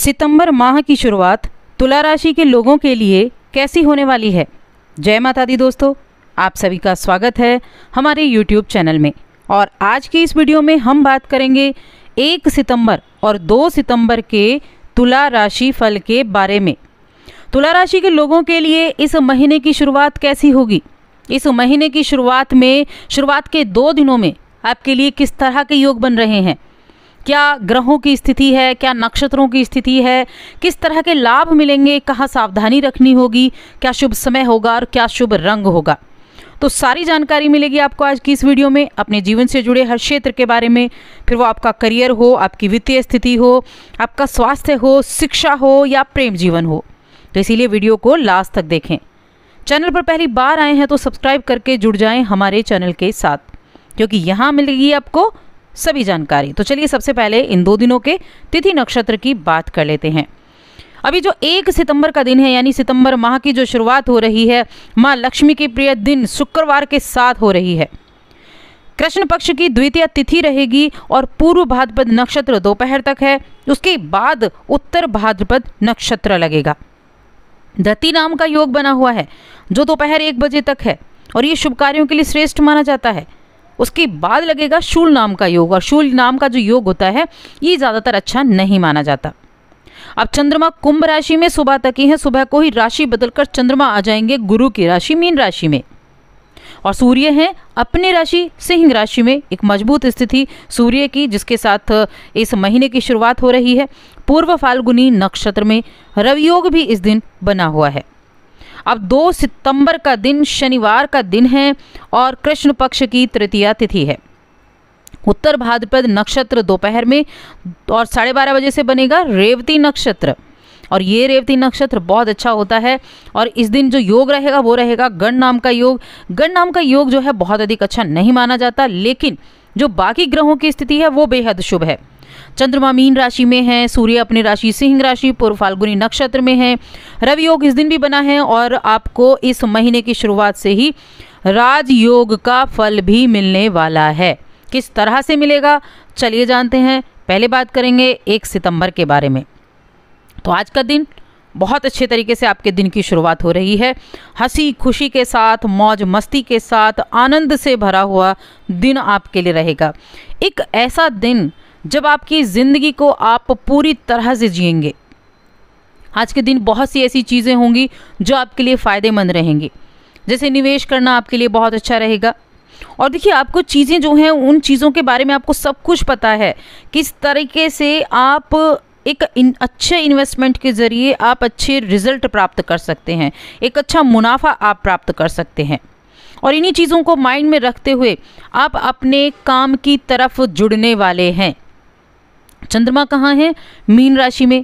सितंबर माह की शुरुआत तुला राशि के लोगों के लिए कैसी होने वाली है जय माता दी दोस्तों आप सभी का स्वागत है हमारे यूट्यूब चैनल में और आज की इस वीडियो में हम बात करेंगे एक सितंबर और दो सितंबर के तुला राशि फल के बारे में तुला राशि के लोगों के लिए इस महीने की शुरुआत कैसी होगी इस महीने की शुरुआत में शुरुआत के दो दिनों में आपके लिए किस तरह के योग बन रहे हैं क्या ग्रहों की स्थिति है क्या नक्षत्रों की स्थिति है किस तरह के लाभ मिलेंगे कहाँ सावधानी रखनी होगी क्या शुभ समय होगा और क्या शुभ रंग होगा तो सारी जानकारी मिलेगी आपको आज की इस वीडियो में अपने जीवन से जुड़े हर क्षेत्र के बारे में फिर वो आपका करियर हो आपकी वित्तीय स्थिति हो आपका स्वास्थ्य हो शिक्षा हो या प्रेम जीवन हो तो इसीलिए वीडियो को लास्ट तक देखें चैनल पर पहली बार आए हैं तो सब्सक्राइब करके जुड़ जाएं हमारे चैनल के साथ क्योंकि यहाँ मिलेगी आपको सभी जानकारी तो चलिए सबसे पहले इन दो दिनों के तिथि नक्षत्र की बात कर लेते हैं अभी जो एक सितंबर का दिन है यानी सितंबर माह की जो शुरुआत हो रही है माँ लक्ष्मी के प्रिय दिन शुक्रवार के साथ हो रही है कृष्ण पक्ष की द्वितीय तिथि रहेगी और पूर्व भाद्रपद नक्षत्र दोपहर तक है उसके बाद उत्तर भाद्रपद नक्षत्र लगेगा धती नाम का योग बना हुआ है जो दोपहर एक बजे तक है और ये शुभ कार्यों के लिए श्रेष्ठ माना जाता है उसके बाद लगेगा शूल नाम का योग और शूल नाम का जो योग होता है ये ज़्यादातर अच्छा नहीं माना जाता अब चंद्रमा कुंभ राशि में सुबह तक ही है सुबह को ही राशि बदलकर चंद्रमा आ जाएंगे गुरु की राशि मीन राशि में और सूर्य है अपने राशि सिंह राशि में एक मजबूत स्थिति सूर्य की जिसके साथ इस महीने की शुरुआत हो रही है पूर्व फाल्गुनी नक्षत्र में रवियोग भी इस दिन बना हुआ है अब 2 सितंबर का दिन शनिवार का दिन है और कृष्ण पक्ष की तृतीया तिथि है उत्तर भाद्रपद नक्षत्र दोपहर में और साढ़े बारह बजे से बनेगा रेवती नक्षत्र और ये रेवती नक्षत्र बहुत अच्छा होता है और इस दिन जो योग रहेगा वो रहेगा गण नाम का योग गण नाम का योग जो है बहुत अधिक अच्छा नहीं माना जाता लेकिन जो बाकी ग्रहों की स्थिति है वो बेहद शुभ है चंद्रमा मीन राशि में है सूर्य अपनी राशि सिंह राशि पूर्व फाल्गुनी नक्षत्र में है रवि योग इस दिन भी बना है और आपको इस महीने की शुरुआत से ही राजयोग का फल भी मिलने वाला है किस तरह से मिलेगा चलिए जानते हैं पहले बात करेंगे एक सितंबर के बारे में तो आज का दिन बहुत अच्छे तरीके से आपके दिन की शुरुआत हो रही है हंसी खुशी के साथ मौज मस्ती के साथ आनंद से भरा हुआ दिन आपके लिए रहेगा एक ऐसा दिन जब आपकी ज़िंदगी को आप पूरी तरह से जिएंगे आज के दिन बहुत सी ऐसी चीज़ें होंगी जो आपके लिए फ़ायदेमंद रहेंगी जैसे निवेश करना आपके लिए बहुत अच्छा रहेगा और देखिए आपको चीज़ें जो हैं उन चीज़ों के बारे में आपको सब कुछ पता है किस तरीके से आप एक इन अच्छे इन्वेस्टमेंट के ज़रिए आप अच्छे रिजल्ट प्राप्त कर सकते हैं एक अच्छा मुनाफा आप प्राप्त कर सकते हैं और इन्हीं चीज़ों को माइंड में रखते हुए आप अपने काम की तरफ जुड़ने वाले हैं चंद्रमा कहाँ है मीन राशि में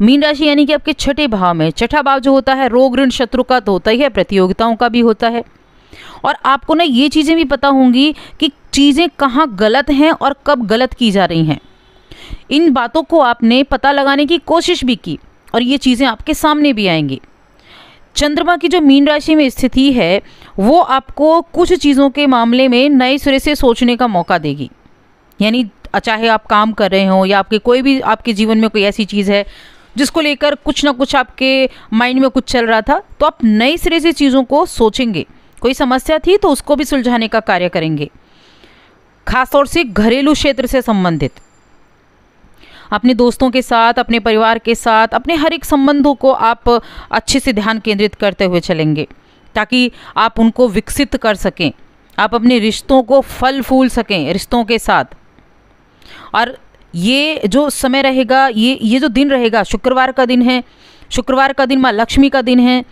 मीन राशि यानी कि आपके छठे भाव में छठा भाव जो होता है रोग ऋण शत्रु का तो होता ही है प्रतियोगिताओं का भी होता है और आपको ना ये चीज़ें भी पता होंगी कि चीज़ें कहाँ गलत हैं और कब गलत की जा रही हैं इन बातों को आपने पता लगाने की कोशिश भी की और ये चीज़ें आपके सामने भी आएंगी चंद्रमा की जो मीन राशि में स्थिति है वो आपको कुछ चीज़ों के मामले में नए सिरे से सोचने का मौका देगी यानी चाहे अच्छा आप काम कर रहे हो या आपके कोई भी आपके जीवन में कोई ऐसी चीज़ है जिसको लेकर कुछ ना कुछ आपके माइंड में कुछ चल रहा था तो आप नए सिरे से चीज़ों को सोचेंगे कोई समस्या थी तो उसको भी सुलझाने का कार्य करेंगे खासतौर से घरेलू क्षेत्र से संबंधित अपने दोस्तों के साथ अपने परिवार के साथ अपने हर एक संबंधों को आप अच्छे से ध्यान केंद्रित करते हुए चलेंगे ताकि आप उनको विकसित कर सकें आप अपने रिश्तों को फल फूल सकें रिश्तों के साथ और ये जो समय रहेगा ये ये जो दिन रहेगा शुक्रवार का दिन है शुक्रवार का दिन माँ लक्ष्मी का दिन है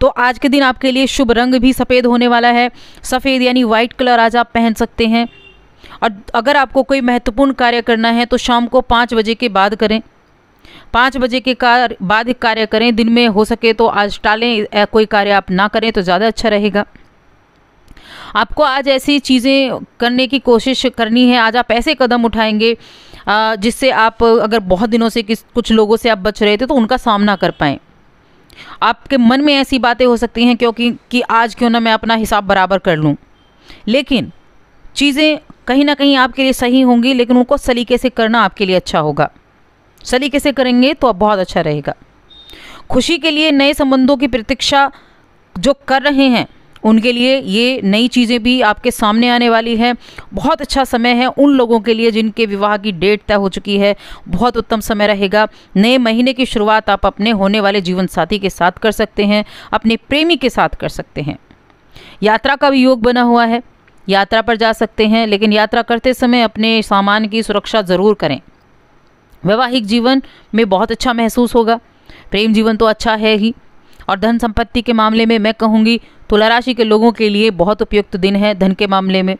तो आज के दिन आपके लिए शुभ रंग भी सफ़ेद होने वाला है सफ़ेद यानी वाइट कलर आज आप पहन सकते हैं और अगर आपको कोई महत्वपूर्ण कार्य करना है तो शाम को पाँच बजे के बाद करें पाँच बजे के कार बाद कार्य करें दिन में हो सके तो आज टालें कोई कार्य आप ना करें तो ज़्यादा अच्छा रहेगा आपको आज ऐसी चीज़ें करने की कोशिश करनी है आज आप ऐसे कदम उठाएंगे जिससे आप अगर बहुत दिनों से किस कुछ लोगों से आप बच रहे थे तो उनका सामना कर पाएँ आपके मन में ऐसी बातें हो सकती हैं क्योंकि कि आज क्यों ना मैं अपना हिसाब बराबर कर लूँ लेकिन चीज़ें कहीं ना कहीं आपके लिए सही होंगी लेकिन उनको सलीके से करना आपके लिए अच्छा होगा सलीके से करेंगे तो अब बहुत अच्छा रहेगा खुशी के लिए नए संबंधों की प्रतीक्षा जो कर रहे हैं उनके लिए ये नई चीज़ें भी आपके सामने आने वाली हैं बहुत अच्छा समय है उन लोगों के लिए जिनके विवाह की डेट तय हो चुकी है बहुत उत्तम समय रहेगा नए महीने की शुरुआत आप अपने होने वाले जीवन साथी के साथ कर सकते हैं अपने प्रेमी के साथ कर सकते हैं यात्रा का भी योग बना हुआ है यात्रा पर जा सकते हैं लेकिन यात्रा करते समय अपने सामान की सुरक्षा ज़रूर करें वैवाहिक जीवन में बहुत अच्छा महसूस होगा प्रेम जीवन तो अच्छा है ही और धन संपत्ति के मामले में मैं कहूँगी तुला राशि के लोगों के लिए बहुत उपयुक्त दिन है धन के मामले में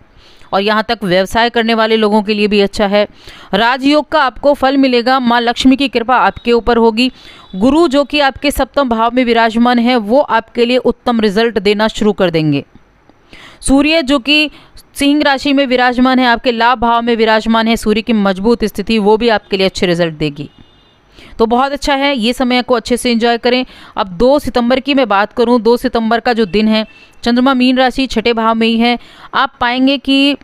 और यहाँ तक व्यवसाय करने वाले लोगों के लिए भी अच्छा है राजयोग का आपको फल मिलेगा माँ लक्ष्मी की कृपा आपके ऊपर होगी गुरु जो कि आपके सप्तम भाव में विराजमान है वो आपके लिए उत्तम रिजल्ट देना शुरू कर देंगे सूर्य जो कि सिंह राशि में विराजमान है आपके लाभ भाव में विराजमान है सूर्य की मजबूत स्थिति वो भी आपके लिए अच्छे रिजल्ट देगी तो बहुत अच्छा है ये समय को अच्छे से इंजॉय करें अब दो सितंबर की मैं बात करूँ दो सितंबर का जो दिन है चंद्रमा मीन राशि छठे भाव में ही है आप पाएंगे कि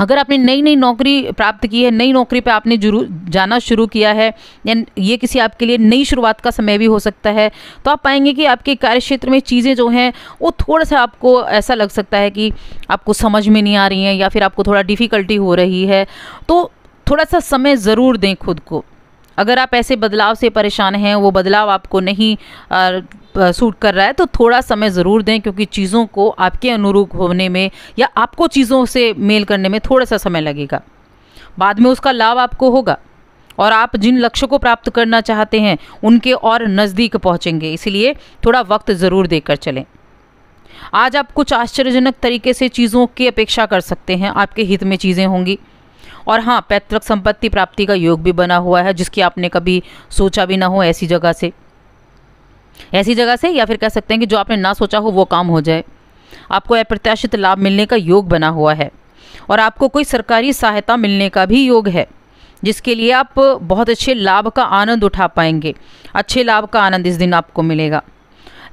अगर आपने नई नई नौकरी प्राप्त की है नई नौकरी पे आपने जरूर जाना शुरू किया है या ये किसी आपके लिए नई शुरुआत का समय भी हो सकता है तो आप पाएंगे कि आपके कार्य क्षेत्र में चीज़ें जो हैं वो थोड़ा सा आपको ऐसा लग सकता है कि आपको समझ में नहीं आ रही हैं या फिर आपको थोड़ा डिफ़िकल्टी हो रही है तो थोड़ा सा समय ज़रूर दें खुद को अगर आप ऐसे बदलाव से परेशान हैं वो बदलाव आपको नहीं आ, सूट कर रहा है तो थोड़ा समय ज़रूर दें क्योंकि चीज़ों को आपके अनुरूप होने में या आपको चीज़ों से मेल करने में थोड़ा सा समय लगेगा बाद में उसका लाभ आपको होगा और आप जिन लक्ष्य को प्राप्त करना चाहते हैं उनके और नज़दीक पहुँचेंगे इसलिए थोड़ा वक्त ज़रूर देकर चलें आज आप कुछ आश्चर्यजनक तरीके से चीज़ों की अपेक्षा कर सकते हैं आपके हित में चीज़ें होंगी और हाँ पैतृक संपत्ति प्राप्ति का योग भी बना हुआ है जिसकी आपने कभी सोचा भी ना हो ऐसी जगह से ऐसी जगह से या फिर कह सकते हैं कि जो आपने ना सोचा हो वो काम हो जाए आपको अप्रत्याशित लाभ मिलने का योग बना हुआ है और आपको कोई सरकारी सहायता मिलने का भी योग है जिसके लिए आप बहुत अच्छे लाभ का आनंद उठा पाएंगे अच्छे लाभ का आनंद इस दिन आपको मिलेगा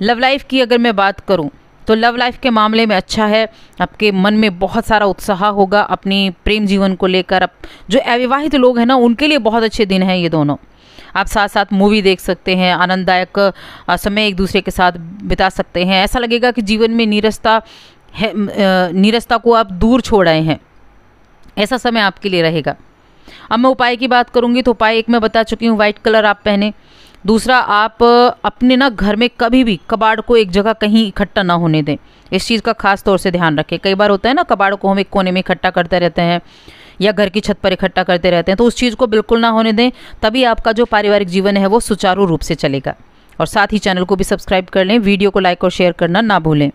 लव लाइफ की अगर मैं बात करूँ तो लव लाइफ के मामले में अच्छा है आपके मन में बहुत सारा उत्साह होगा अपनी प्रेम जीवन को लेकर आप जो अविवाहित लोग हैं ना उनके लिए बहुत अच्छे दिन हैं ये दोनों आप साथ साथ मूवी देख सकते हैं आनंददायक समय एक दूसरे के साथ बिता सकते हैं ऐसा लगेगा कि जीवन में नीरसता है नीरसता को आप दूर छोड़ आए हैं ऐसा समय आपके लिए रहेगा अब मैं उपाय की बात करूंगी तो उपाय एक मैं बता चुकी हूँ व्हाइट कलर आप पहने दूसरा आप अपने ना घर में कभी भी कबाड़ को एक जगह कहीं इकट्ठा ना होने दें इस चीज़ का खास तौर से ध्यान रखें कई बार होता है ना कबाड़ को हम एक कोने में इकट्ठा करते रहते हैं या घर की छत पर इकट्ठा करते रहते हैं तो उस चीज़ को बिल्कुल ना होने दें तभी आपका जो पारिवारिक जीवन है वो सुचारू रूप से चलेगा और साथ ही चैनल को भी सब्सक्राइब कर लें वीडियो को लाइक और शेयर करना ना भूलें